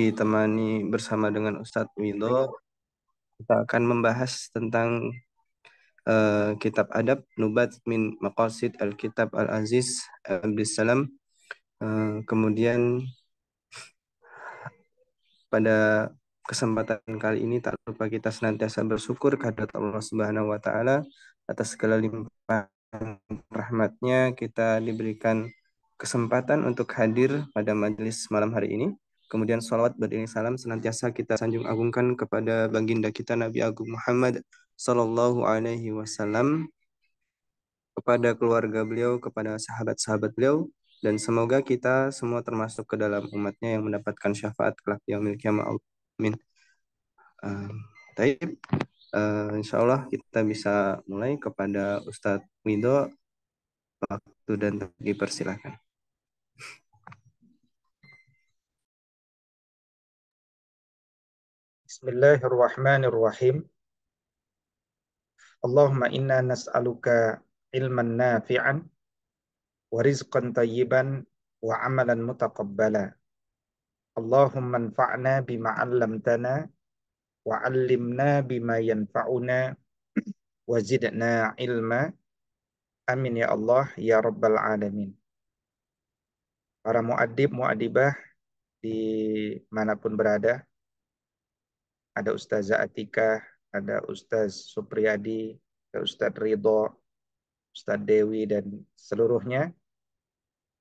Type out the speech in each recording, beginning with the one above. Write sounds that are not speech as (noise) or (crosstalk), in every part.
ditemani bersama dengan Ustadz Wilo Kita akan membahas tentang uh, kitab adab Nubat min Maqasid Al-Kitab Al-Aziz Abdissalam. Uh, eh, kemudian pada kesempatan kali ini tak lupa kita senantiasa bersyukur kehadirat Allah Subhanahu wa taala atas segala limpahan rahmatnya kita diberikan kesempatan untuk hadir pada majelis malam hari ini Kemudian salawat beriring salam senantiasa kita sanjung agungkan kepada baginda kita Nabi Agung Muhammad Sallallahu Alaihi Wasallam kepada keluarga beliau, kepada sahabat-sahabat beliau, dan semoga kita semua termasuk ke dalam umatnya yang mendapatkan syafaat kelak yang kiamah. Amin. Uh, taib. Uh, ehm, insya Allah kita bisa mulai kepada Ustadz Wido. Waktu dan tadi persilahkan. Bismillahirrahmanirrahim. Allahumma inna nas'aluka ilman nafi'an wa rizqan tayyiban wa amalan mutaqabbala. Allahumma anfa'na bima 'allamtana wa 'allimna bima yanfa'una wa zidna ilma. Amin ya Allah ya rabbal alamin. Para muadib muadibah di manapun berada, ada Ustazah Atika, ada Ustaz Supriyadi, ada Ustaz Ridho, Ustaz Dewi dan seluruhnya.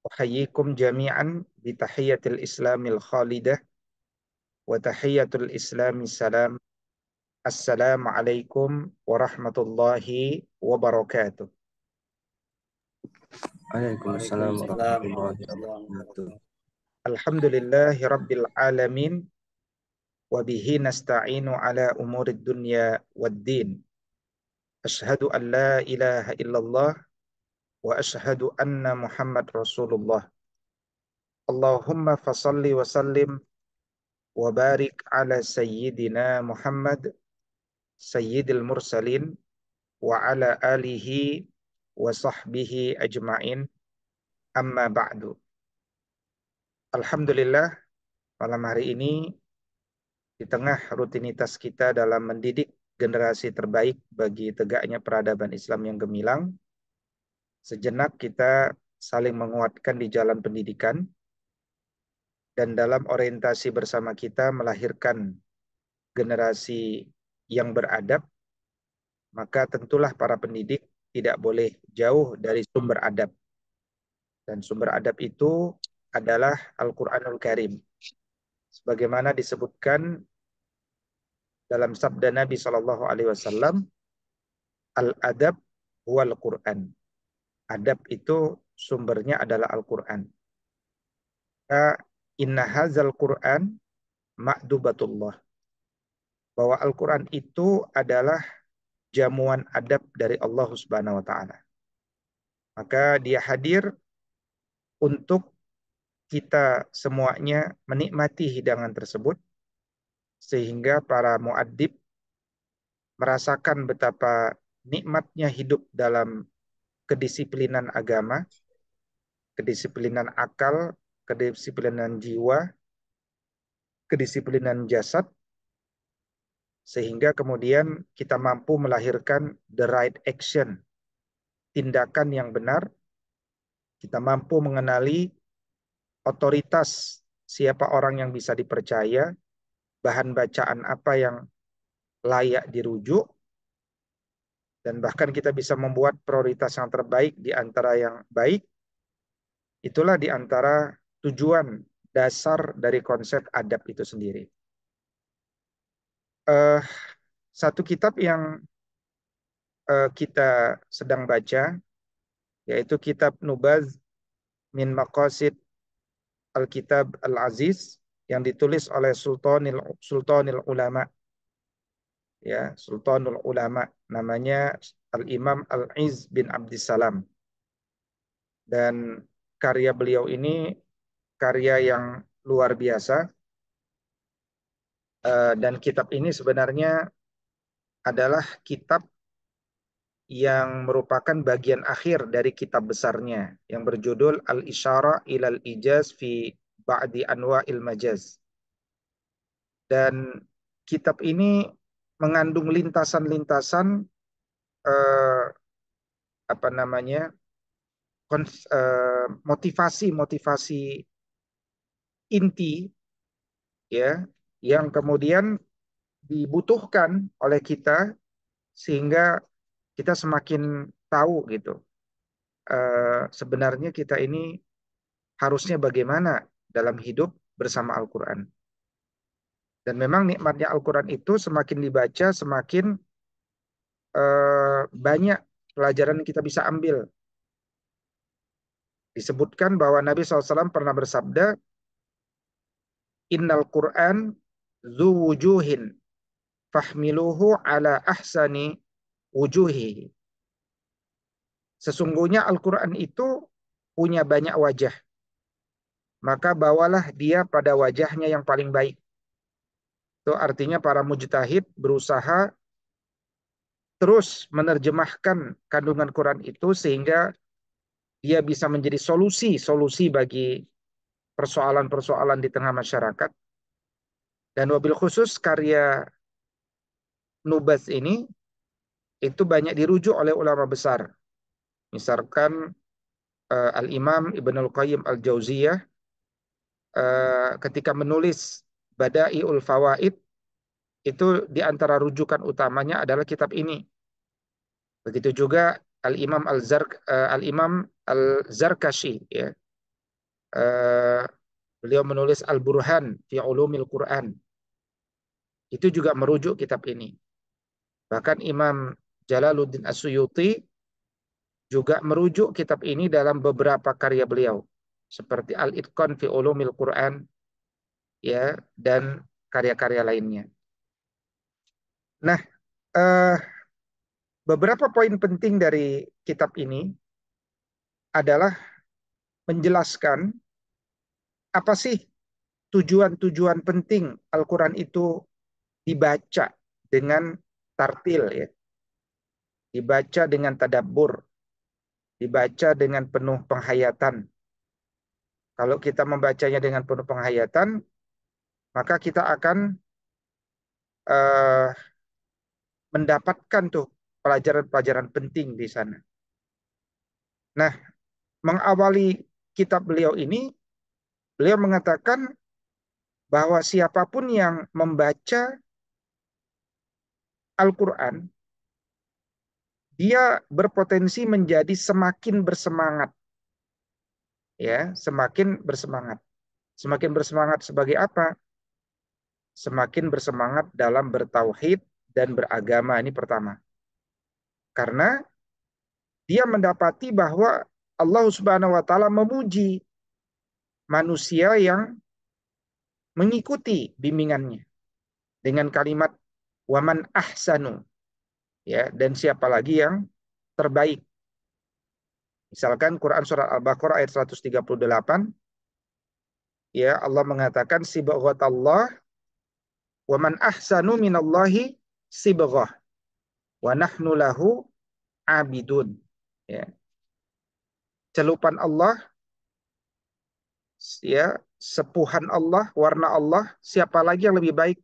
Uhayyikum jami'an bi Islamil khalidah wa tahiyatul Islami salam. Assalamualaikum warahmatullahi wabarakatuh. Waalaikumsalam warahmatullahi wabarakatuh. Alhamdulillahi rabbil alamin. وبه نستعين على أمور الدنيا والدين أشهد أن لا إله إلا الله وأشهد أن محمد رسول الله اللهم فصل وسلم وبارك على سيدنا محمد سيد المرسلين وعلى آله وصحبه أجمعين أما بعد الحمد لله malam hari ini di tengah rutinitas kita dalam mendidik generasi terbaik bagi tegaknya peradaban Islam yang gemilang, sejenak kita saling menguatkan di jalan pendidikan, dan dalam orientasi bersama kita melahirkan generasi yang beradab, maka tentulah para pendidik tidak boleh jauh dari sumber adab. Dan sumber adab itu adalah Al-Quranul Karim. Sebagaimana disebutkan dalam sabda Nabi Shallallahu Alaihi Wasallam, al adab wal Quran. Adab itu sumbernya adalah Al Quran. Inna hazal Quran ma'dubatullah. Bahwa Al-Quran itu adalah jamuan adab dari Allah Subhanahu wa taala. Maka dia hadir untuk kita semuanya menikmati hidangan tersebut sehingga para muadib merasakan betapa nikmatnya hidup dalam kedisiplinan agama, kedisiplinan akal, kedisiplinan jiwa, kedisiplinan jasad, sehingga kemudian kita mampu melahirkan the right action, tindakan yang benar, kita mampu mengenali otoritas siapa orang yang bisa dipercaya, bahan bacaan apa yang layak dirujuk dan bahkan kita bisa membuat prioritas yang terbaik di antara yang baik. Itulah di antara tujuan dasar dari konsep adab itu sendiri. Uh, satu kitab yang uh, kita sedang baca yaitu kitab Nubaz min Maqasid Alkitab Al-Aziz yang ditulis oleh Sultanil Sultanil Ulama. Ya, Sultanul Ulama namanya Al-Imam Al-Iz bin Abdissalam. Dan karya beliau ini karya yang luar biasa. Eh, dan kitab ini sebenarnya adalah kitab yang merupakan bagian akhir dari kitab besarnya yang berjudul Al-Isyara ilal Ijaz fi ba'di anwa'il majaz. Dan kitab ini mengandung lintasan-lintasan eh, apa namanya motivasi-motivasi eh, inti ya yang kemudian dibutuhkan oleh kita sehingga kita semakin tahu gitu Eh, sebenarnya kita ini harusnya bagaimana dalam hidup bersama Al-Quran. Dan memang nikmatnya Al-Quran itu semakin dibaca, semakin eh, banyak pelajaran kita bisa ambil. Disebutkan bahwa Nabi SAW pernah bersabda, Innal Quran zu wujuhin fahmiluhu ala ahsani wujuhi. Sesungguhnya Al-Quran itu punya banyak wajah maka bawalah dia pada wajahnya yang paling baik. Itu artinya para mujtahid berusaha terus menerjemahkan kandungan Quran itu sehingga dia bisa menjadi solusi-solusi bagi persoalan-persoalan di tengah masyarakat. Dan wabil khusus karya Nubas ini itu banyak dirujuk oleh ulama besar. Misalkan eh, Al-Imam Ibn Al-Qayyim Al-Jauziyah Eh, ketika menulis Bada'iul Fawaid itu di antara rujukan utamanya adalah kitab ini. Begitu juga Al-Imam Al-Zark eh, Al-Imam Al-Zarkashi ya. Eh, beliau menulis Al-Burhan fi Ulumil Quran. Itu juga merujuk kitab ini. Bahkan Imam Jalaluddin as juga merujuk kitab ini dalam beberapa karya beliau seperti Al-Itqan fi Ulumil Quran ya dan karya-karya lainnya. Nah, uh, beberapa poin penting dari kitab ini adalah menjelaskan apa sih tujuan-tujuan penting Al-Quran itu dibaca dengan tartil ya. Dibaca dengan tadabbur, dibaca dengan penuh penghayatan, kalau kita membacanya dengan penuh penghayatan, maka kita akan uh, mendapatkan tuh pelajaran-pelajaran penting di sana. Nah, mengawali kitab beliau ini, beliau mengatakan bahwa siapapun yang membaca Al-Quran, dia berpotensi menjadi semakin bersemangat ya semakin bersemangat. Semakin bersemangat sebagai apa? Semakin bersemangat dalam bertauhid dan beragama ini pertama. Karena dia mendapati bahwa Allah Subhanahu wa taala memuji manusia yang mengikuti bimbingannya dengan kalimat waman ahsanu ya dan siapa lagi yang terbaik Misalkan Quran surat Al-Baqarah ayat 138 ya Allah mengatakan sibghatallah wa man ahsanu minallahi sibghah wa nahnu lahu abidun ya celupan Allah ya sepuhan Allah warna Allah siapa lagi yang lebih baik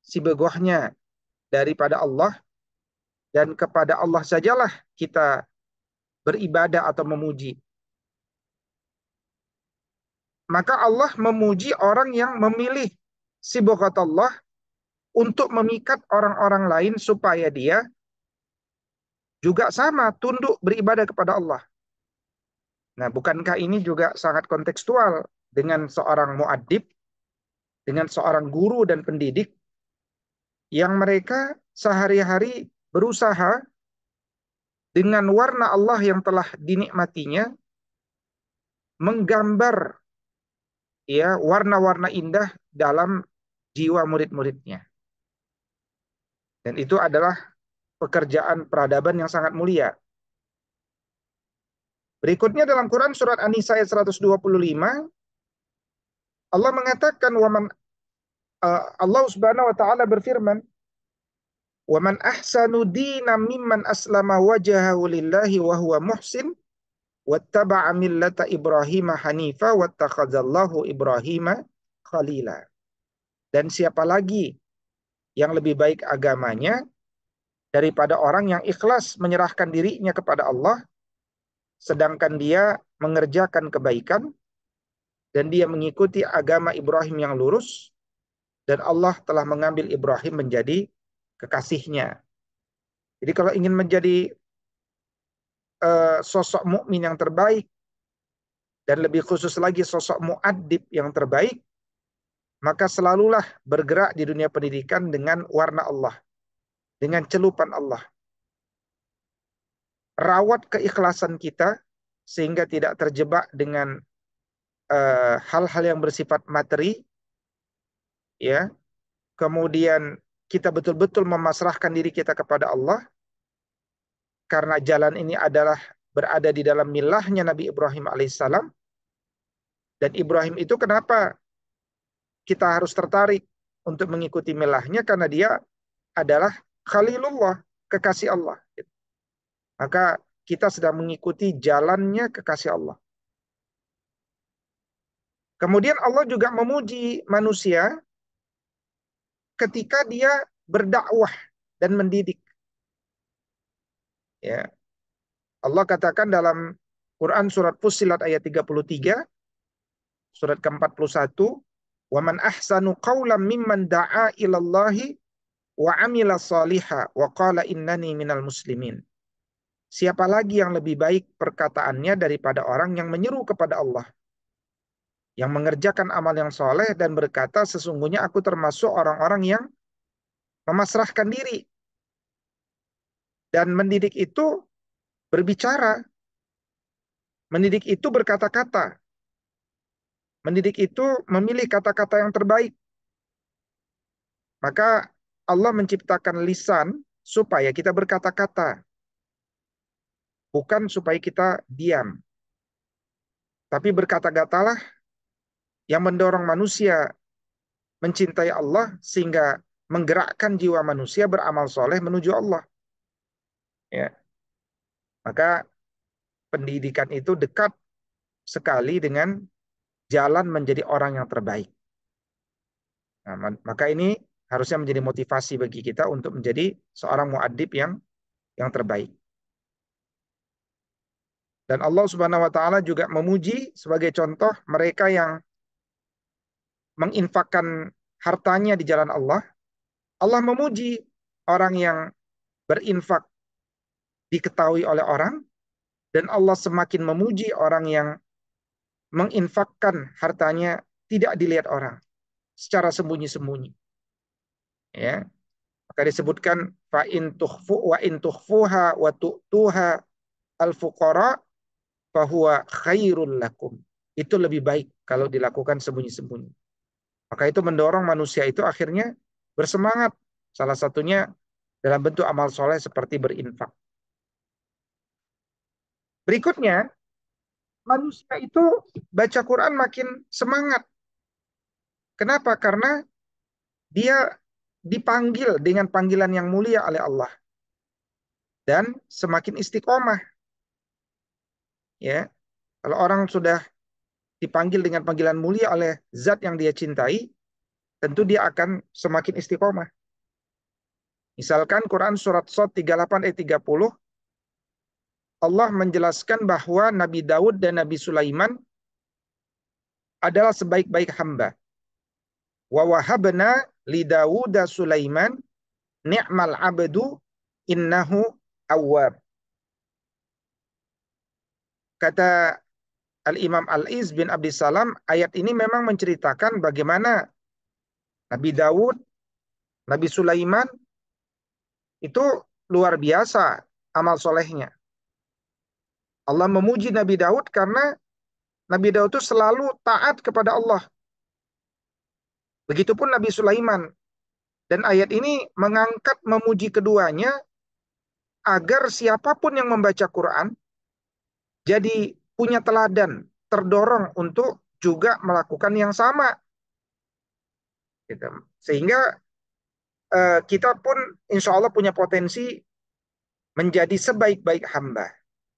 sibghahnya daripada Allah dan kepada Allah sajalah kita beribadah atau memuji. Maka Allah memuji orang yang memilih Allah untuk memikat orang-orang lain supaya dia juga sama tunduk beribadah kepada Allah. Nah, bukankah ini juga sangat kontekstual dengan seorang muadib, dengan seorang guru dan pendidik yang mereka sehari-hari berusaha dengan warna Allah yang telah dinikmatinya menggambar ya warna-warna indah dalam jiwa murid-muridnya. Dan itu adalah pekerjaan peradaban yang sangat mulia. Berikutnya dalam Quran surat An-Nisa ayat 125 Allah mengatakan eh, Allah Subhanahu wa taala berfirman Wa man ahsanu dinan mimman aslama wajahahu lillahi wa huwa muhsin wattaba'a millata Ibrahim hanifa wattakhadzallahu Ibrahim khalila. Dan siapa lagi yang lebih baik agamanya daripada orang yang ikhlas menyerahkan dirinya kepada Allah sedangkan dia mengerjakan kebaikan dan dia mengikuti agama Ibrahim yang lurus dan Allah telah mengambil Ibrahim menjadi kekasihnya. Jadi kalau ingin menjadi uh, sosok mukmin yang terbaik dan lebih khusus lagi sosok muadib yang terbaik, maka selalulah bergerak di dunia pendidikan dengan warna Allah, dengan celupan Allah. Rawat keikhlasan kita sehingga tidak terjebak dengan eh, hal-hal uh, yang bersifat materi, ya. Kemudian kita betul-betul memasrahkan diri kita kepada Allah karena jalan ini adalah berada di dalam milahnya Nabi Ibrahim alaihissalam dan Ibrahim itu kenapa kita harus tertarik untuk mengikuti milahnya karena dia adalah Khalilullah kekasih Allah maka kita sedang mengikuti jalannya kekasih Allah Kemudian Allah juga memuji manusia ketika dia berdakwah dan mendidik. Ya. Allah katakan dalam Quran surat Fussilat ayat 33 surat ke-41 wa man ahsanu qawlan mimman da'a ila Allah wa amila saliha wa qala innani minal muslimin. Siapa lagi yang lebih baik perkataannya daripada orang yang menyeru kepada Allah yang mengerjakan amal yang soleh dan berkata sesungguhnya aku termasuk orang-orang yang memasrahkan diri dan mendidik itu berbicara mendidik itu berkata-kata mendidik itu memilih kata-kata yang terbaik maka Allah menciptakan lisan supaya kita berkata-kata bukan supaya kita diam tapi berkata-katalah yang mendorong manusia mencintai Allah sehingga menggerakkan jiwa manusia beramal soleh menuju Allah. Ya. Maka pendidikan itu dekat sekali dengan jalan menjadi orang yang terbaik. Nah, maka ini harusnya menjadi motivasi bagi kita untuk menjadi seorang muadib yang yang terbaik. Dan Allah Subhanahu wa taala juga memuji sebagai contoh mereka yang menginfakkan hartanya di jalan Allah, Allah memuji orang yang berinfak diketahui oleh orang, dan Allah semakin memuji orang yang menginfakkan hartanya tidak dilihat orang secara sembunyi-sembunyi. Ya. Maka disebutkan fa in wa in tukhfuha wa tu'tuha al fuqara khairul lakum. Itu lebih baik kalau dilakukan sembunyi-sembunyi. Maka itu mendorong manusia itu akhirnya bersemangat. Salah satunya dalam bentuk amal soleh seperti berinfak. Berikutnya, manusia itu baca Quran makin semangat. Kenapa? Karena dia dipanggil dengan panggilan yang mulia oleh Allah. Dan semakin istiqomah. Ya, kalau orang sudah dipanggil dengan panggilan mulia oleh zat yang dia cintai, tentu dia akan semakin istiqomah. Misalkan Quran surat Sot 38 ayat 30, Allah menjelaskan bahwa Nabi Daud dan Nabi Sulaiman adalah sebaik-baik hamba. Wa wahabna li Dawuda Sulaiman ni'mal abdu innahu awwab. Kata Al-Imam Al-Iz bin Abdissalam, ayat ini memang menceritakan bagaimana Nabi Daud, Nabi Sulaiman, itu luar biasa amal solehnya. Allah memuji Nabi Daud karena Nabi Daud itu selalu taat kepada Allah. Begitupun Nabi Sulaiman. Dan ayat ini mengangkat memuji keduanya agar siapapun yang membaca Quran jadi punya teladan, terdorong untuk juga melakukan yang sama. Gitu. Sehingga eh, kita pun insya Allah punya potensi menjadi sebaik-baik hamba.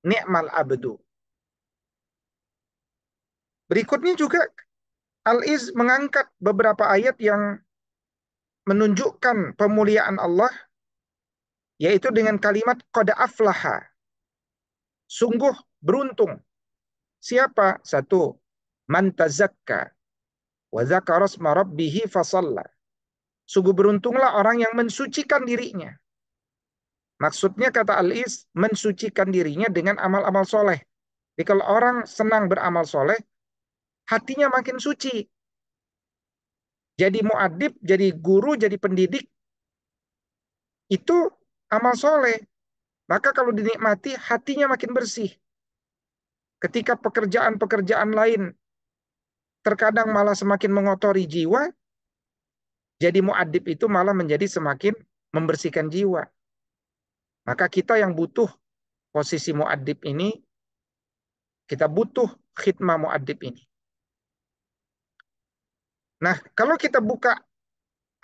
Ni'mal abdu. Berikutnya juga Al-Iz mengangkat beberapa ayat yang menunjukkan pemuliaan Allah yaitu dengan kalimat qad aflaha. Sungguh beruntung Siapa? Satu, man tazakka wa zakaras marabbihi fasalla. Sungguh beruntunglah orang yang mensucikan dirinya. Maksudnya kata Al-Is, mensucikan dirinya dengan amal-amal soleh. Jadi kalau orang senang beramal soleh, hatinya makin suci. Jadi muadib, jadi guru, jadi pendidik, itu amal soleh. Maka kalau dinikmati, hatinya makin bersih. Ketika pekerjaan-pekerjaan lain terkadang malah semakin mengotori jiwa, jadi muadib itu malah menjadi semakin membersihkan jiwa. Maka kita yang butuh posisi muadib ini, kita butuh khidmah muadib ini. Nah, kalau kita buka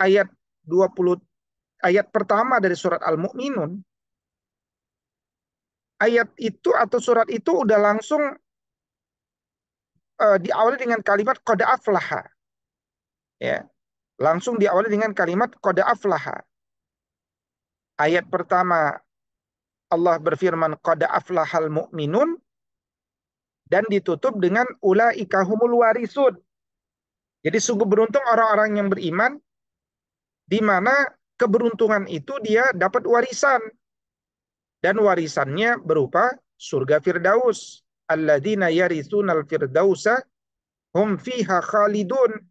ayat 20 ayat pertama dari surat Al-Mu'minun, ayat itu atau surat itu udah langsung uh, diawali dengan kalimat koda aflaha. Ya. Langsung diawali dengan kalimat koda aflaha. Ayat pertama Allah berfirman koda aflahal mu'minun dan ditutup dengan ula ikahumul warisun. Jadi sungguh beruntung orang-orang yang beriman di mana keberuntungan itu dia dapat warisan dan warisannya berupa surga Firdaus. Alladzina yarithunal firdausa hum fiha khalidun.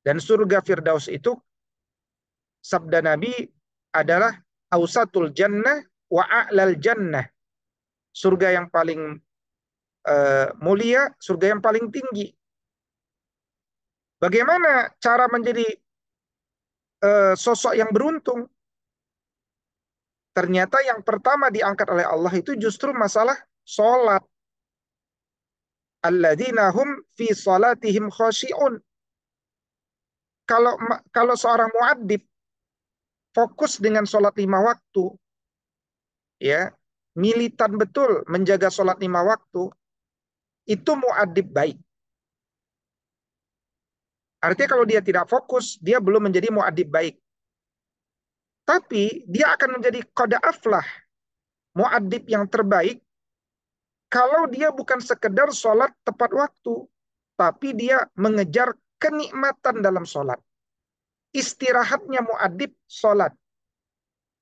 Dan surga Firdaus itu sabda Nabi adalah ausatul jannah wa a'lal jannah. Surga yang paling uh, mulia, surga yang paling tinggi. Bagaimana cara menjadi uh, sosok yang beruntung? Ternyata yang pertama diangkat oleh Allah itu justru masalah sholat. Alladzina hum fi sholatihim khosyi'un. Kalau, kalau seorang muaddib fokus dengan sholat lima waktu, ya militan betul menjaga sholat lima waktu, itu muadib baik. Artinya kalau dia tidak fokus, dia belum menjadi muadib baik. Tapi dia akan menjadi koda aflah, muadib yang terbaik, kalau dia bukan sekedar sholat tepat waktu, tapi dia mengejar kenikmatan dalam sholat. Istirahatnya muadib sholat.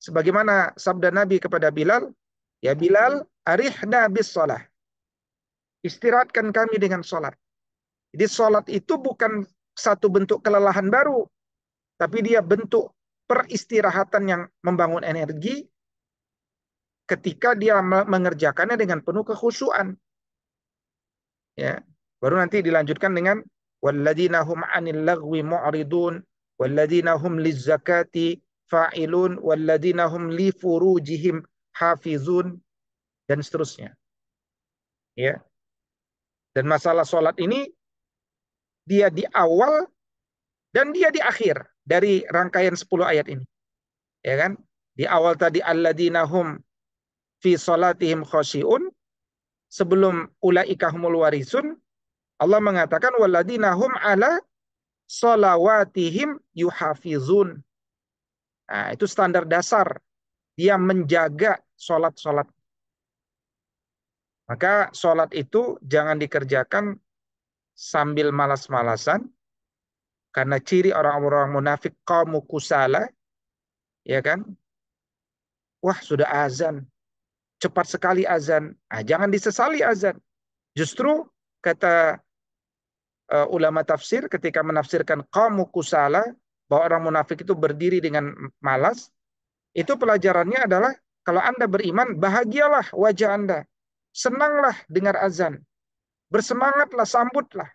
Sebagaimana sabda Nabi kepada Bilal, Ya Bilal, arif bis sholat. Istirahatkan kami dengan sholat. Jadi sholat itu bukan satu bentuk kelelahan baru, tapi dia bentuk peristirahatan yang membangun energi ketika dia mengerjakannya dengan penuh kekhusyuan. Ya, baru nanti dilanjutkan dengan walladzina hum 'anil lagwi mu'ridun walladzina hum lizzakati fa'ilun walladzina hum li furujihim hafizun dan seterusnya. Ya. Dan masalah sholat ini dia di awal dan dia di akhir dari rangkaian 10 ayat ini. Ya kan? Di awal tadi alladzina hum fi salatihim khasyi'un sebelum ulaika humul warisun Allah mengatakan walladzina hum ala salawatihim yuhafizun. Nah, itu standar dasar. Dia menjaga salat-salat. Maka salat itu jangan dikerjakan sambil malas-malasan, karena ciri orang-orang munafik kaum kusala, ya kan? Wah sudah azan, cepat sekali azan. Ah, jangan disesali azan. Justru kata uh, ulama tafsir ketika menafsirkan kaum kusala bahwa orang munafik itu berdiri dengan malas, itu pelajarannya adalah kalau Anda beriman, bahagialah wajah Anda. Senanglah dengar azan. Bersemangatlah, sambutlah.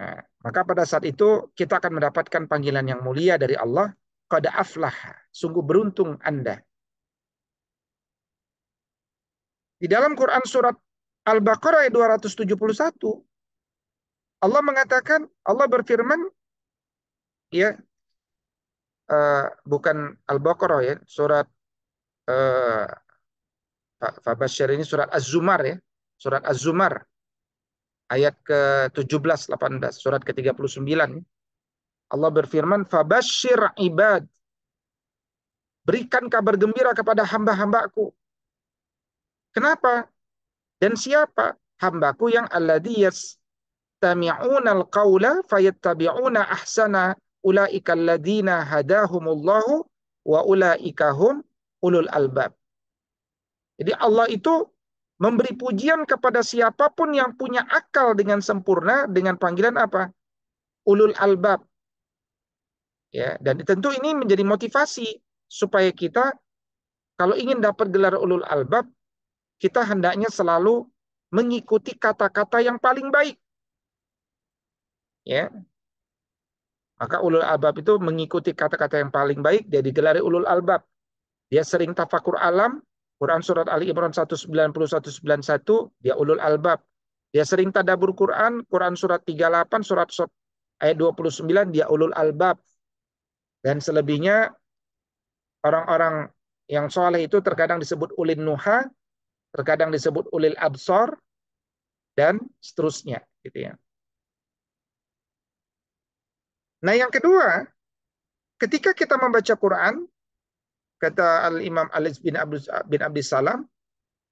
Nah, maka pada saat itu kita akan mendapatkan panggilan yang mulia dari Allah. Qad aflah. Sungguh beruntung Anda. Di dalam Quran surat Al-Baqarah ayat 271 Allah mengatakan Allah berfirman ya uh, bukan Al-Baqarah ya surat uh, eh, Fabasyir ini surat Az-Zumar ya surat Az-Zumar ayat ke-17 18 surat ke-39 Allah berfirman fabashir ibad berikan kabar gembira kepada hamba-hambaku kenapa dan siapa hambaku yang alladhi yastami'una al-qawla fayattabi'una ahsana ulaika alladhina hadahumullahu wa ulaika hum ulul albab jadi Allah itu Memberi pujian kepada siapapun yang punya akal dengan sempurna dengan panggilan apa? Ulul albab. Ya, dan tentu ini menjadi motivasi supaya kita kalau ingin dapat gelar ulul albab, kita hendaknya selalu mengikuti kata-kata yang paling baik. Ya. Maka ulul albab itu mengikuti kata-kata yang paling baik, dia digelari ulul albab. Dia sering tafakur alam, Quran surat Ali Imran 191 191 dia ulul albab. Dia sering tadabur Quran, Quran surat 38 surat ayat 29 dia ulul albab. Dan selebihnya orang-orang yang soleh itu terkadang disebut ulin nuha, terkadang disebut ulil absor, dan seterusnya. Gitu ya. Nah yang kedua, ketika kita membaca Quran, kata Al Imam Ali bin Abdul bin Salam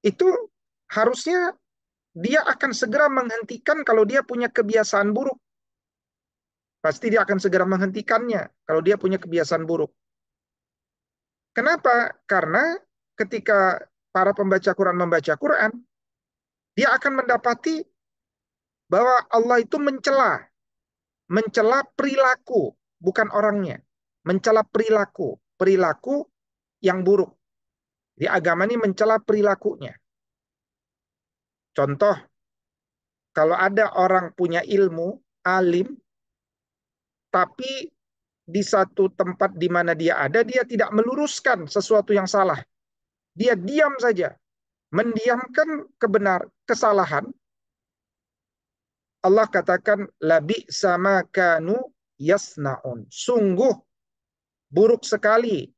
itu harusnya dia akan segera menghentikan kalau dia punya kebiasaan buruk. Pasti dia akan segera menghentikannya kalau dia punya kebiasaan buruk. Kenapa? Karena ketika para pembaca Quran membaca Quran, dia akan mendapati bahwa Allah itu mencela, mencela perilaku, bukan orangnya. Mencela perilaku, perilaku yang buruk. di agama ini mencela perilakunya. Contoh, kalau ada orang punya ilmu, alim, tapi di satu tempat di mana dia ada, dia tidak meluruskan sesuatu yang salah. Dia diam saja, mendiamkan kebenar kesalahan. Allah katakan labi sama kanu yasnaun. Sungguh buruk sekali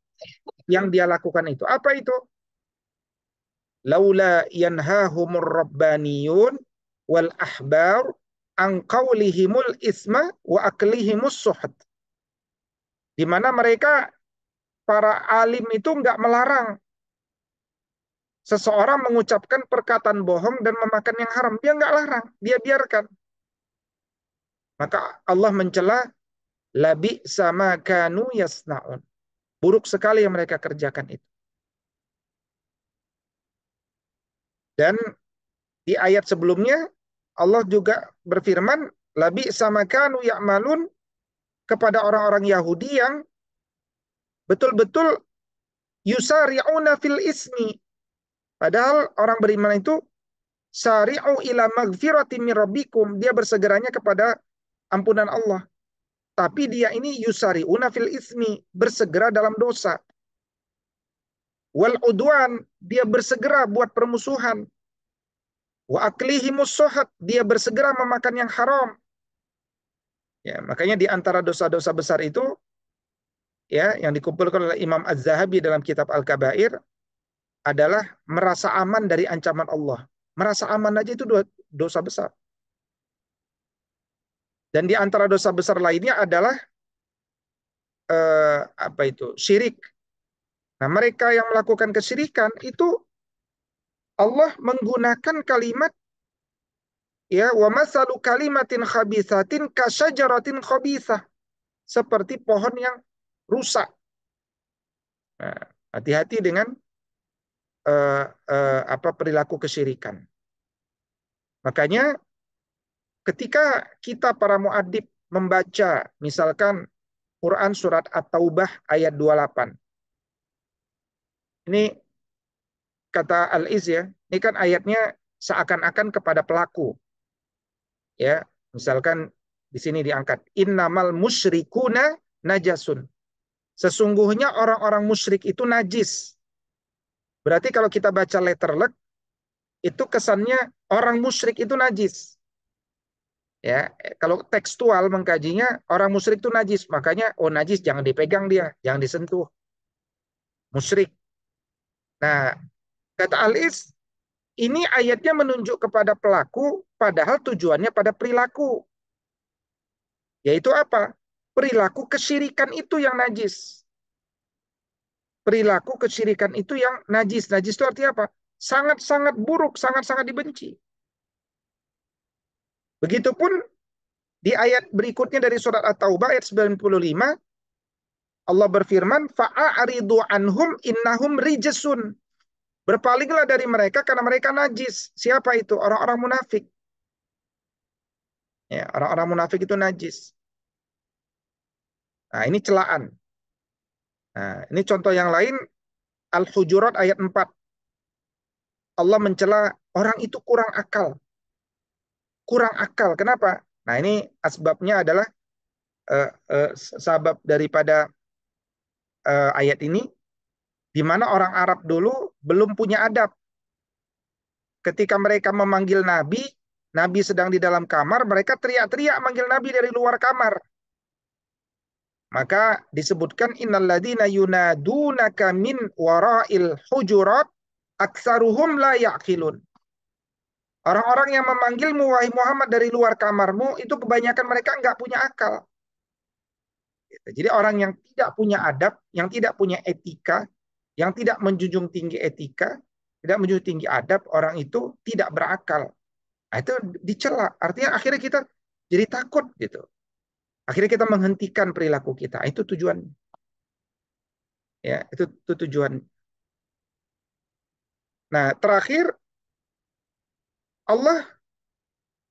yang dia lakukan itu. Apa itu? Laula yanhahumur rabbaniyun wal ahbar an qawlihimul isma wa aklihimus suhat. Di mana mereka para alim itu nggak melarang seseorang mengucapkan perkataan bohong dan memakan yang haram. Dia nggak larang, dia biarkan. Maka Allah mencela labi sama kanu yasnaun. Buruk sekali yang mereka kerjakan itu. Dan di ayat sebelumnya Allah juga berfirman labi sama kanu ya'malun kepada orang-orang Yahudi yang betul-betul yusari'una fil ismi. Padahal orang beriman itu sari'u ila magfirati min Dia bersegeranya kepada ampunan Allah. Tapi dia ini Yusari Unafil ismi, bersegera dalam dosa. Wal udwan, dia bersegera buat permusuhan. Wa Aklihi Musohat dia bersegera memakan yang haram. Ya, makanya di antara dosa-dosa besar itu ya yang dikumpulkan oleh Imam Az-Zahabi dalam kitab Al-Kabair adalah merasa aman dari ancaman Allah. Merasa aman aja itu dosa besar. Dan di antara dosa besar lainnya adalah eh, apa itu? syirik. Nah, mereka yang melakukan kesyirikan itu Allah menggunakan kalimat ya wa masalu kalimatin khabisatin kasajaratin khabisah seperti pohon yang rusak. hati nah, hati-hati dengan eh, eh, apa perilaku kesyirikan. Makanya ketika kita para muadib membaca misalkan Quran surat At-Taubah ayat 28. Ini kata Al-Iz ya, ini kan ayatnya seakan-akan kepada pelaku. Ya, misalkan di sini diangkat innamal musyrikuna najasun. Sesungguhnya orang-orang musyrik itu najis. Berarti kalau kita baca letter luck, itu kesannya orang musyrik itu najis. Ya, kalau tekstual mengkajinya orang musyrik itu najis, makanya oh najis jangan dipegang dia, jangan disentuh. Musyrik. Nah, kata alis ini ayatnya menunjuk kepada pelaku padahal tujuannya pada perilaku. Yaitu apa? Perilaku kesirikan itu yang najis. Perilaku kesirikan itu yang najis. Najis itu artinya apa? Sangat-sangat buruk, sangat-sangat dibenci. Begitupun di ayat berikutnya dari surat At-Taubah ayat 95 Allah berfirman fa'aridu anhum innahum rijasun. Berpalinglah dari mereka karena mereka najis. Siapa itu? Orang-orang munafik. Ya, orang-orang munafik itu najis. Nah, ini celaan. Nah, ini contoh yang lain Al-Hujurat ayat 4. Allah mencela orang itu kurang akal kurang akal. Kenapa? Nah ini asbabnya adalah uh, eh, uh, eh, sabab daripada uh, ayat ini, di mana orang Arab dulu belum punya adab. Ketika mereka memanggil Nabi, Nabi sedang di dalam kamar, mereka teriak-teriak manggil Nabi dari luar kamar. Maka disebutkan innalladzina yunadunaka min wara'il hujurat aksaruhum la yaqilun. Orang-orang yang memanggilmu wahai Muhammad dari luar kamarmu itu kebanyakan mereka nggak punya akal. Jadi orang yang tidak punya adab, yang tidak punya etika, yang tidak menjunjung tinggi etika, tidak menjunjung tinggi adab, orang itu tidak berakal. Nah, itu dicela. Artinya akhirnya kita jadi takut gitu. Akhirnya kita menghentikan perilaku kita. Nah, itu tujuan. Ya, itu, itu tujuan. Nah, terakhir Allah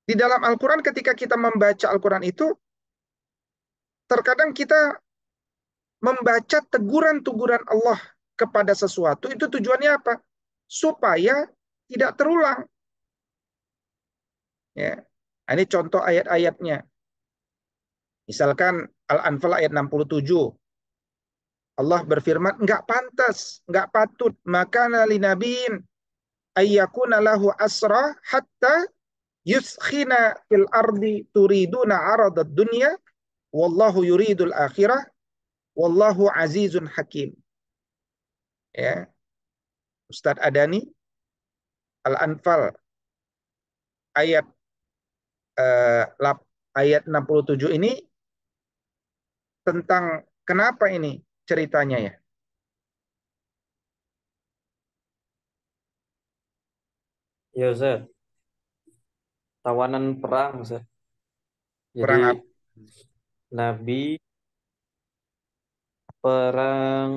di dalam Al-Quran ketika kita membaca Al-Quran itu, terkadang kita membaca teguran-teguran Allah kepada sesuatu, itu tujuannya apa? Supaya tidak terulang. Ya. Nah, ini contoh ayat-ayatnya. Misalkan Al-Anfal ayat 67. Allah berfirman, enggak pantas, enggak patut. Maka nali ayyakuna lahu asra hatta yuskhina fil ardi turiduna aradad dunya wallahu yuridul akhirah wallahu azizun hakim. Ya. Ustaz Adani Al-Anfal ayat uh, ayat 67 ini tentang kenapa ini ceritanya ya. Iya, Ustaz. Tawanan perang, Ustaz. Jadi Perang apa? Nabi perang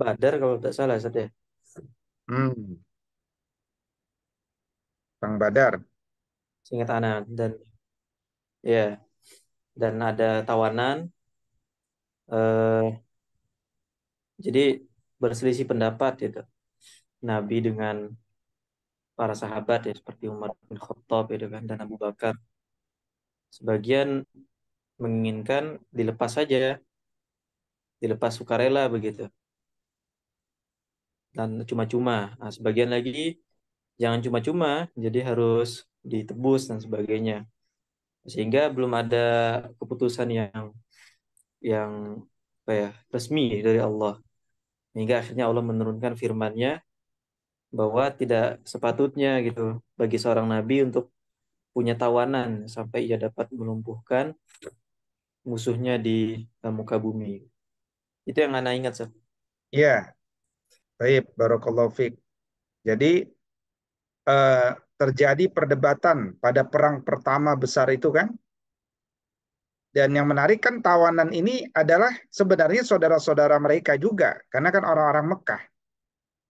Badar kalau tidak salah, Ustaz ya. Hmm, Perang Badar. Singkat anak dan ya dan ada tawanan eh jadi berselisih pendapat itu Nabi dengan para sahabat ya seperti Umar bin Khattab ya dan Abu Bakar. Sebagian menginginkan dilepas saja, ya dilepas sukarela begitu. Dan cuma-cuma. Nah, sebagian lagi jangan cuma-cuma, jadi harus ditebus dan sebagainya. Sehingga belum ada keputusan yang yang apa ya resmi dari Allah. sehingga akhirnya Allah menurunkan firman-Nya bahwa tidak sepatutnya gitu bagi seorang nabi untuk punya tawanan sampai ia dapat melumpuhkan musuhnya di eh, muka bumi. Itu yang anak ingat, Sir. Iya. Baik, barakallahu Fik. Jadi eh, terjadi perdebatan pada perang pertama besar itu kan? Dan yang menarik kan tawanan ini adalah sebenarnya saudara-saudara mereka juga karena kan orang-orang Mekah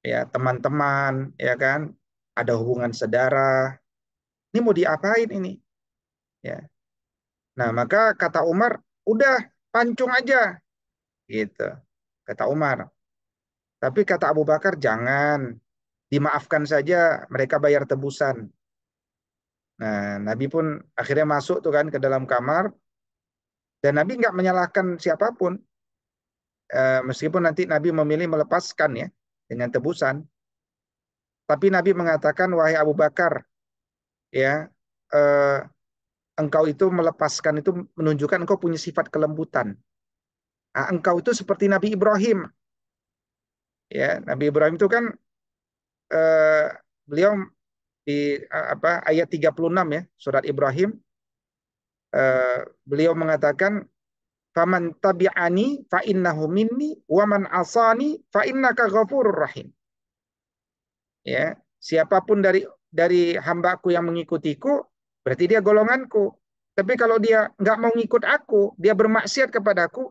ya teman-teman, ya kan, ada hubungan saudara. Ini mau diapain ini? Ya. Nah, maka kata Umar, udah pancung aja. Gitu. Kata Umar. Tapi kata Abu Bakar, jangan. Dimaafkan saja, mereka bayar tebusan. Nah, Nabi pun akhirnya masuk tuh kan ke dalam kamar. Dan Nabi nggak menyalahkan siapapun. E, meskipun nanti Nabi memilih melepaskan ya dengan tebusan. Tapi Nabi mengatakan wahai Abu Bakar, ya eh, engkau itu melepaskan itu menunjukkan engkau punya sifat kelembutan. Nah, engkau itu seperti Nabi Ibrahim. Ya, Nabi Ibrahim itu kan eh, beliau di eh, apa ayat 36 ya, surat Ibrahim eh, beliau mengatakan faman tabi'ani fa innahu minni wa man asani fa innaka ghafurur rahim. Ya, siapapun dari dari hambaku yang mengikutiku berarti dia golonganku. Tapi kalau dia nggak mau ngikut aku, dia bermaksiat kepadaku,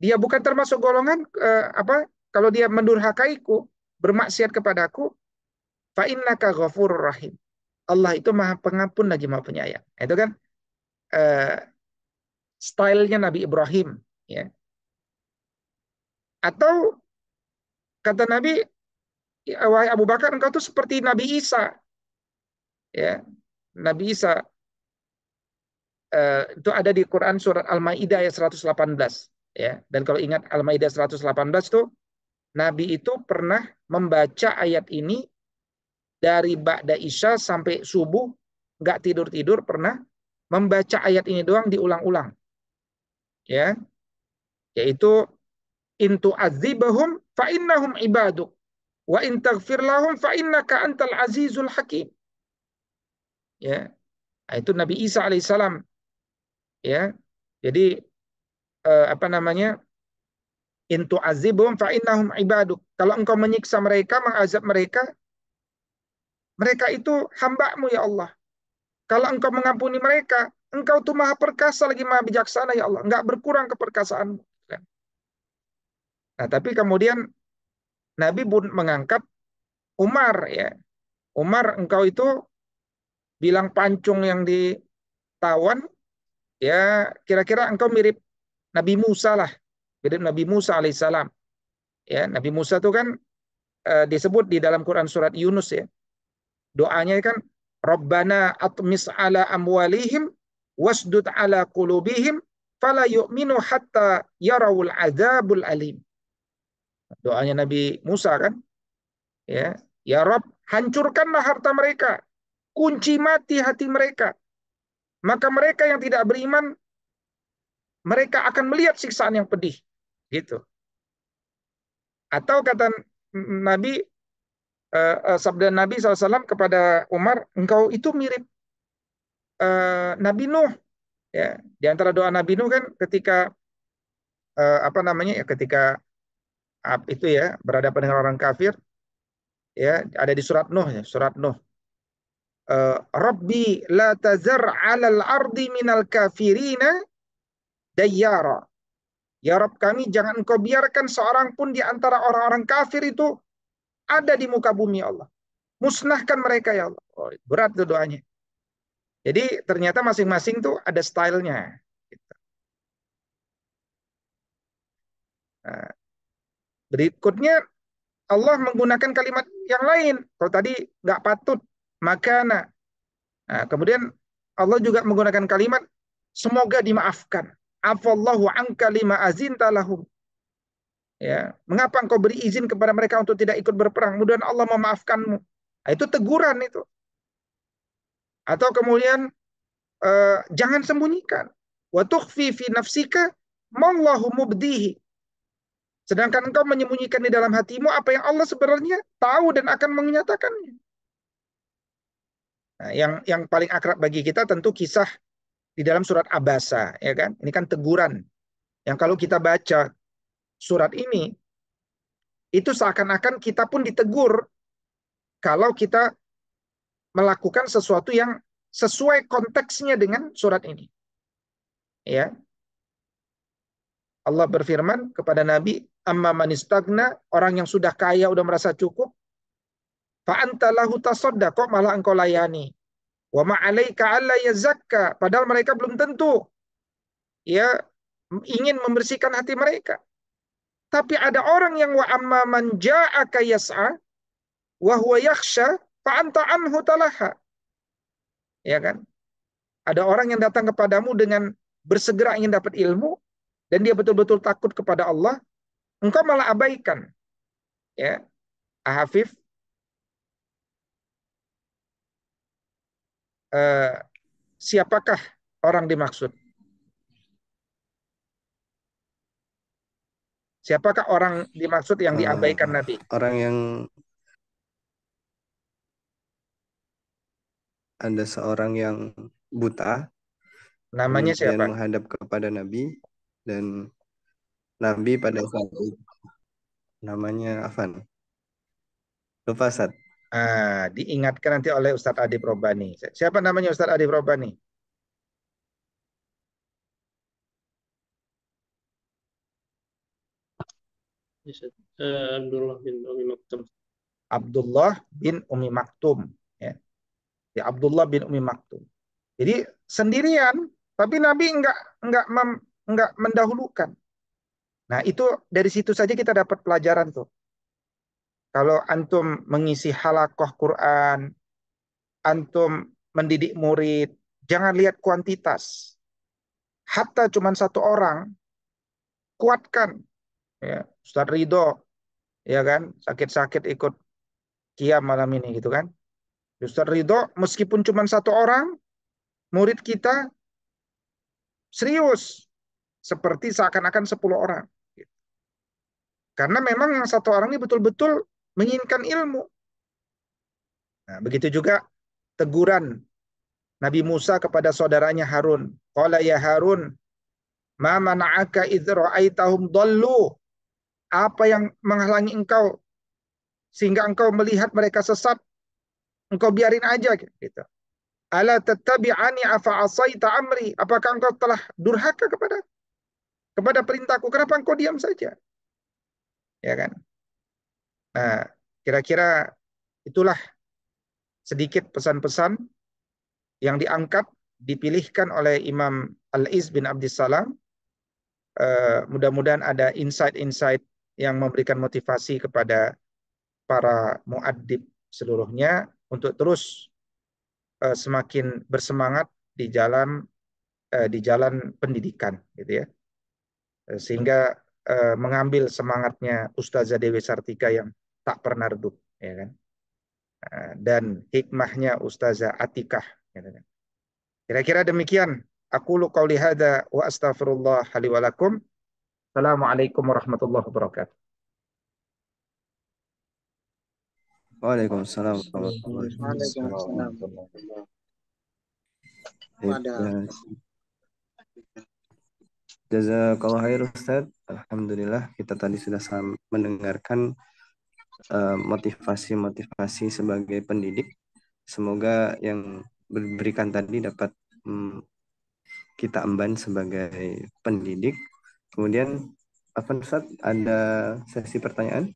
dia bukan termasuk golongan eh, apa? Kalau dia mendurhakaiku, bermaksiat kepadaku, fa innaka ghafurur rahim. Allah itu Maha Pengampun lagi Maha Penyayang. Itu kan eh, stylenya Nabi Ibrahim ya atau kata Nabi ya, wahai Abu Bakar engkau tuh seperti Nabi Isa ya Nabi Isa uh, itu ada di Quran surat Al-Maidah ayat 118 ya dan kalau ingat Al-Maidah 118 tuh Nabi itu pernah membaca ayat ini dari Ba'da Isya sampai subuh nggak tidur-tidur pernah membaca ayat ini doang diulang-ulang ya yaitu intu azibahum fa innahum ibaduk wa in taghfir lahum fa innaka antal azizul hakim ya itu Nabi Isa alaihissalam ya jadi eh, apa namanya intu azibum fa innahum ibaduk kalau engkau menyiksa mereka mengazab mereka mereka itu hambamu ya Allah kalau engkau mengampuni mereka Engkau tuh maha perkasa lagi maha bijaksana ya Allah. Enggak berkurang keperkasaanmu. Kan? Nah, tapi kemudian Nabi pun mengangkat Umar ya. Umar engkau itu bilang pancung yang ditawan ya kira-kira engkau mirip Nabi Musa lah. Mirip Nabi Musa alaihissalam. Ya, Nabi Musa itu kan e, disebut di dalam Quran surat Yunus ya. Doanya kan Rabbana atmis ala amwalihim wasdud ala qulubihim fala yu'minu hatta yarawul azabul alim. Doanya Nabi Musa kan? Ya, ya Rob, hancurkanlah harta mereka, kunci mati hati mereka. Maka mereka yang tidak beriman, mereka akan melihat siksaan yang pedih. Gitu. Atau kata Nabi, eh, eh, sabda Nabi SAW kepada Umar, engkau itu mirip uh, Nabi Nuh ya di antara doa Nabi Nuh kan ketika uh, apa namanya ya ketika itu ya berhadapan dengan orang kafir ya ada di surat Nuh ya surat Nuh uh, Rabbi la tazar 'alal ardi minal kafirina dayyara Ya Rob kami jangan engkau biarkan seorang pun di antara orang-orang kafir itu ada di muka bumi Allah. Musnahkan mereka ya Allah. Oh, berat itu doanya. Jadi ternyata masing-masing tuh ada stylenya. Gitu. Nah, berikutnya Allah menggunakan kalimat yang lain. Kalau tadi nggak patut, maka nah. kemudian Allah juga menggunakan kalimat semoga dimaafkan. Afallahu angka lima azin lahum. Ya, mengapa engkau beri izin kepada mereka untuk tidak ikut berperang? Kemudian Allah memaafkanmu. Nah, itu teguran itu. Atau kemudian uh, jangan sembunyikan. Wa tukhfi fi nafsika mallahu mubdihi. Sedangkan engkau menyembunyikan di dalam hatimu apa yang Allah sebenarnya tahu dan akan menyatakannya. Nah, yang yang paling akrab bagi kita tentu kisah di dalam surat Abasa, ya kan? Ini kan teguran. Yang kalau kita baca surat ini itu seakan-akan kita pun ditegur kalau kita melakukan sesuatu yang sesuai konteksnya dengan surat ini. Ya. Allah berfirman kepada Nabi, "Amma manistagna, orang yang sudah kaya udah merasa cukup, fa anta lahu kok malah engkau layani. Wa ma 'alaika alla yazakka, padahal mereka belum tentu ya ingin membersihkan hati mereka. Tapi ada orang yang wa amma man ja'aka yas'a wa huwa yakhsha Fa'anta anhu talaha. Ya kan? Ada orang yang datang kepadamu dengan bersegera ingin dapat ilmu dan dia betul-betul takut kepada Allah, engkau malah abaikan. Ya. Ahafif ah, Uh, eh, siapakah orang dimaksud? Siapakah orang dimaksud yang eh, diabaikan uh, Nabi? Orang yang ada seorang yang buta. Namanya siapa? menghadap kepada Nabi dan Nabi pada saat itu namanya Afan. Lupa saat. Ah, diingatkan nanti oleh Ustadz Adi Probani. Siapa namanya Ustadz Adi Probani? Eh, Abdullah bin Umi Maktum. Abdullah bin Umi Maktum ya Abdullah bin Umi Maktum. Jadi sendirian, tapi Nabi enggak enggak mem, enggak mendahulukan. Nah, itu dari situ saja kita dapat pelajaran tuh. Kalau antum mengisi halakoh Quran, antum mendidik murid, jangan lihat kuantitas. Hatta cuma satu orang, kuatkan. Ya, Ustaz Ridho, ya kan, sakit-sakit ikut kiam malam ini gitu kan. Ustaz Ridho, meskipun cuma satu orang, murid kita serius. Seperti seakan-akan 10 orang. Karena memang yang satu orang ini betul-betul menginginkan ilmu. Nah, begitu juga teguran Nabi Musa kepada saudaranya Harun. Qala ya Harun, ma mana'aka idh Apa yang menghalangi engkau sehingga engkau melihat mereka sesat? Engkau biarin aja gitu. Ala tattabi'ani afa asaita amri? Apakah engkau telah durhaka kepada kepada perintahku? Kenapa engkau diam saja? Ya kan? Nah, kira-kira itulah sedikit pesan-pesan yang diangkat dipilihkan oleh Imam Al-Iz bin Abdissalam. Uh, eh, mudah-mudahan ada insight-insight yang memberikan motivasi kepada para muadib seluruhnya untuk terus uh, semakin bersemangat di jalan uh, di jalan pendidikan gitu ya eh, sehingga uh, mengambil semangatnya Ustazah Dewi Sartika yang tak pernah redup ya kan uh, dan hikmahnya Ustazah Atikah gitu kan. kira-kira demikian aku lu qauli wa astaghfirullah li Assalamualaikum warahmatullahi wabarakatuh Waalaikumsalam Jazakallah khair Ustaz. Alhamdulillah kita tadi sudah mendengarkan eh, motivasi-motivasi uh, sebagai pendidik. Semoga yang diberikan tadi dapat um, kita emban sebagai pendidik. Kemudian apa Ustaz ada sesi pertanyaan?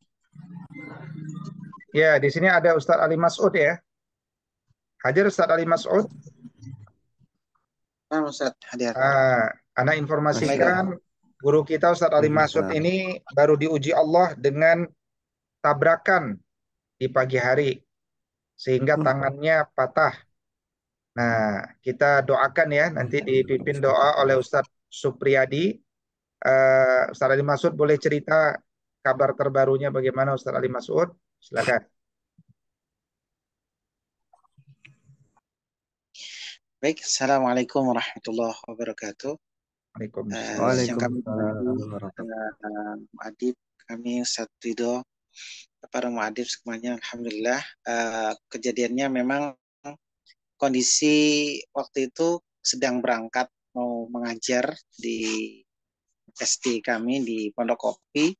Ya, di sini ada Ustaz Ali Mas'ud ya. Hadir Ustaz Ali Mas'ud. Nah, Ustadz, hadir. Ah, anda informasikan guru kita Ustaz Ali Mas'ud nah. ini baru diuji Allah dengan tabrakan di pagi hari sehingga hmm. tangannya patah. Nah, kita doakan ya nanti dipimpin doa oleh Ustaz Supriyadi. Uh, eh, Ustadz Ali Mas'ud boleh cerita kabar terbarunya bagaimana Ustaz Ali Mas'ud? Silakan. Baik, Assalamualaikum warahmatullahi wabarakatuh. Waalaikumsalam. Uh, Adib Uh, kami satu Ridho, para muadib semuanya, Alhamdulillah. Uh, kejadiannya memang kondisi waktu itu sedang berangkat mau mengajar di SD kami di Pondok Kopi.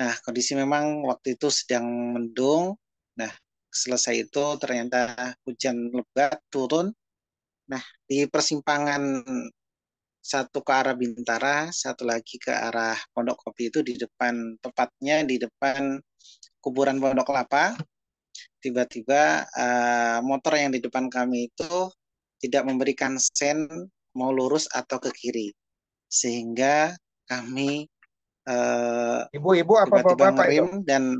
Nah, kondisi memang waktu itu sedang mendung. Nah, selesai itu ternyata hujan lebat turun. Nah, di persimpangan satu ke arah Bintara, satu lagi ke arah Pondok Kopi itu di depan, tepatnya di depan kuburan Pondok Kelapa. Tiba-tiba uh, motor yang di depan kami itu tidak memberikan sen mau lurus atau ke kiri. Sehingga kami Eh, ibu-ibu uh, apa bapak-bapak itu? dan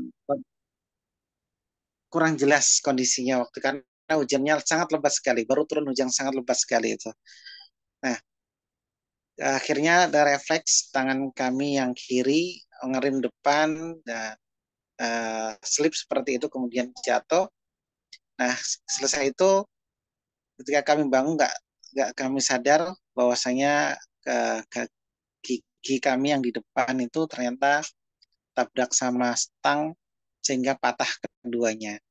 kurang jelas kondisinya waktu karena hujannya sangat lebat sekali baru turun hujan sangat lebat sekali itu nah akhirnya ada refleks tangan kami yang kiri ngerim depan dan uh, slip seperti itu kemudian jatuh nah selesai itu ketika kami bangun nggak nggak kami sadar bahwasanya uh, kaki kami yang di depan itu ternyata tabrak sama stang sehingga patah keduanya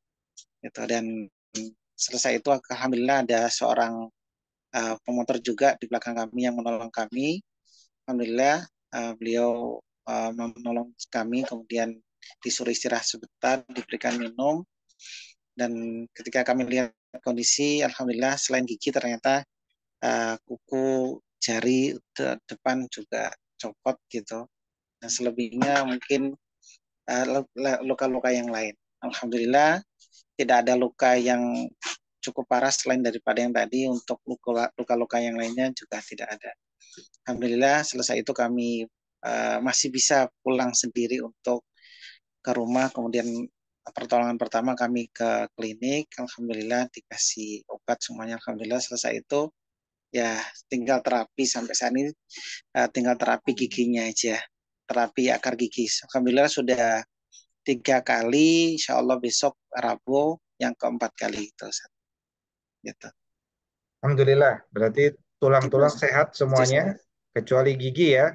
gitu dan selesai itu alhamdulillah ada seorang uh, pemotor juga di belakang kami yang menolong kami alhamdulillah uh, beliau uh, menolong kami kemudian disuruh istirahat sebentar diberikan minum dan ketika kami lihat kondisi alhamdulillah selain gigi ternyata uh, kuku jari depan juga copot gitu. Dan selebihnya mungkin eh, luka-luka uh, yang lain. Alhamdulillah tidak ada luka yang cukup parah selain daripada yang tadi untuk luka-luka yang lainnya juga tidak ada. Alhamdulillah selesai itu kami uh, masih bisa pulang sendiri untuk ke rumah kemudian pertolongan pertama kami ke klinik alhamdulillah dikasih obat semuanya alhamdulillah selesai itu ya tinggal terapi sampai saat ini uh, tinggal terapi giginya aja terapi akar gigi alhamdulillah sudah tiga kali insya Allah besok Rabu yang keempat kali itu gitu alhamdulillah berarti tulang-tulang gitu. sehat semuanya kecuali gigi ya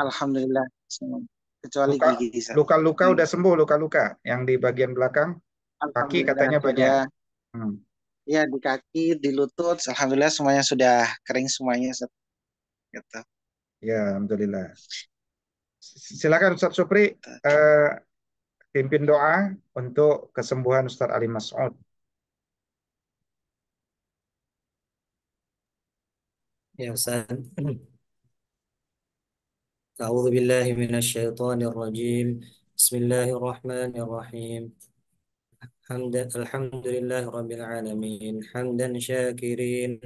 alhamdulillah semua kecuali luka, gigi luka-luka hmm. udah sembuh luka-luka yang di bagian belakang kaki katanya banyak hmm. Ya di kaki, di lutut. Alhamdulillah semuanya sudah kering semuanya. Ustaz. Gitu. Ya, alhamdulillah. Silakan Ustaz Supri eh, pimpin doa untuk kesembuhan Ustaz Ali Mas'ud. Ya Ustaz. أعوذ billahi من rajim. Bismillahirrahmanirrahim. حمدا الحمد لله رب العالمين حمدا شاكرين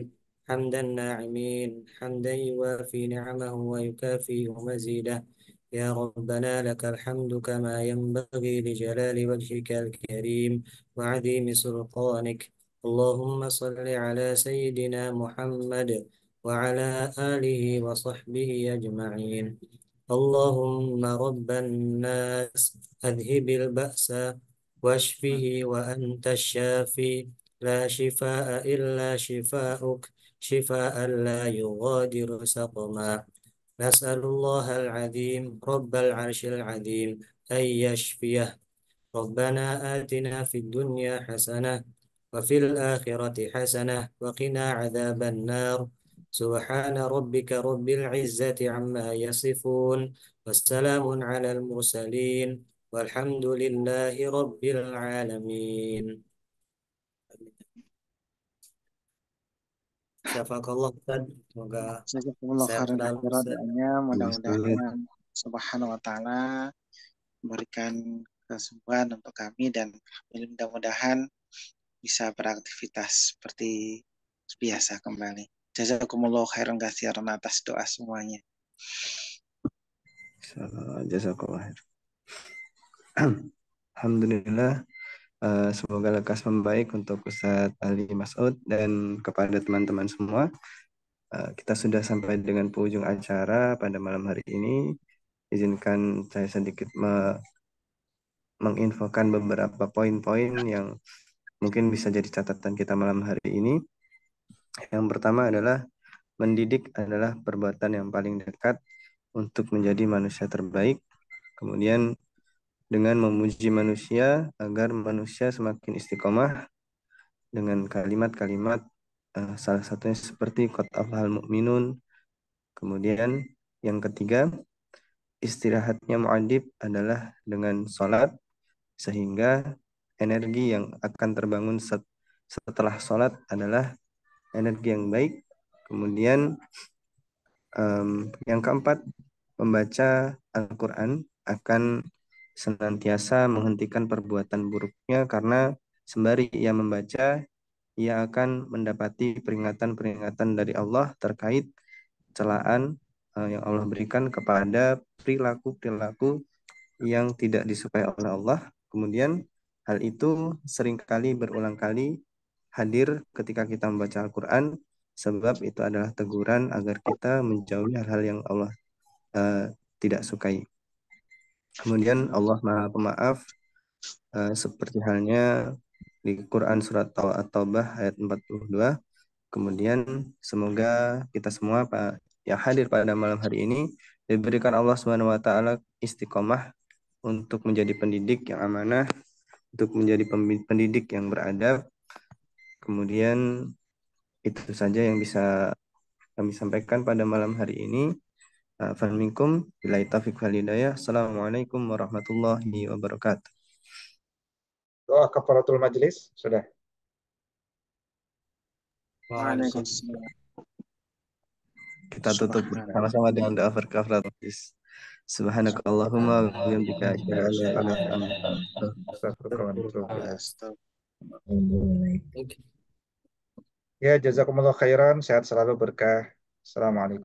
حمدا ناعمين حمدا يوافي نعمه ويكافئ مزيده يا ربنا لك الحمد كما ينبغي لجلال وجهك الكريم وعظيم سلطانك اللهم صل على سيدنا محمد وعلى آله وصحبه أجمعين اللهم رب الناس أذهب البأس واشفه نعم. وأنت الشافي لا شفاء إلا شفاءك شفاء لا يغادر سقما نسأل الله العظيم رب العرش العظيم أن يشفيه ربنا آتنا في الدنيا حسنة وفي الآخرة حسنة وقنا عذاب النار سبحان ربك رب العزة عما يصفون والسلام على المرسلين والحمد لله رب العالمين Jazakallah Ustaz. Semoga Jazakumullah khairan ya, mudah-mudahan Subhanahu wa taala memberikan kesembuhan untuk kami dan mudah-mudahan bisa beraktivitas seperti biasa kembali. Jazakumullah khairan katsiran atas doa semuanya. Jazakumullah khairan. (clears throat) Alhamdulillah eh, semoga lekas membaik untuk Ustaz Ali Masud dan kepada teman-teman semua. Eh, kita sudah sampai dengan ujung acara pada malam hari ini. Izinkan saya sedikit me menginfokan beberapa poin-poin yang mungkin bisa jadi catatan kita malam hari ini. Yang pertama adalah mendidik adalah perbuatan yang paling dekat untuk menjadi manusia terbaik. Kemudian dengan memuji manusia agar manusia semakin istiqomah dengan kalimat-kalimat uh, salah satunya seperti qad aflahal mukminun Kemudian yang ketiga, istirahatnya muadib adalah dengan sholat sehingga energi yang akan terbangun set, setelah sholat adalah energi yang baik. Kemudian um, yang keempat, membaca Al-Quran akan senantiasa menghentikan perbuatan buruknya karena sembari ia membaca ia akan mendapati peringatan-peringatan dari Allah terkait celaan eh, yang Allah berikan kepada perilaku-perilaku yang tidak disukai oleh Allah. Kemudian hal itu seringkali berulang kali hadir ketika kita membaca Al-Quran sebab itu adalah teguran agar kita menjauhi hal-hal yang Allah uh, tidak sukai. Kemudian Allah Maha Pemaaf uh, seperti halnya di Quran surat At-Taubah ayat 42. Kemudian semoga kita semua Pak yang hadir pada malam hari ini diberikan Allah Subhanahu wa taala istiqomah untuk menjadi pendidik yang amanah, untuk menjadi pendidik yang beradab. Kemudian itu saja yang bisa kami sampaikan pada malam hari ini. Afan eh, minkum. Bila wal hidayah. Assalamualaikum warahmatullahi wabarakatuh. Doa kafaratul majelis sudah. Waalaikumsalam. Kita tutup sama-sama dengan doa kafaratul majelis. Subhanakallahumma wa bihamdika asyhadu an la ilaha illa anta astaghfiruka wa atubu ilaik. Ya, jazakumullah khairan, sehat selalu berkah. Assalamualaikum.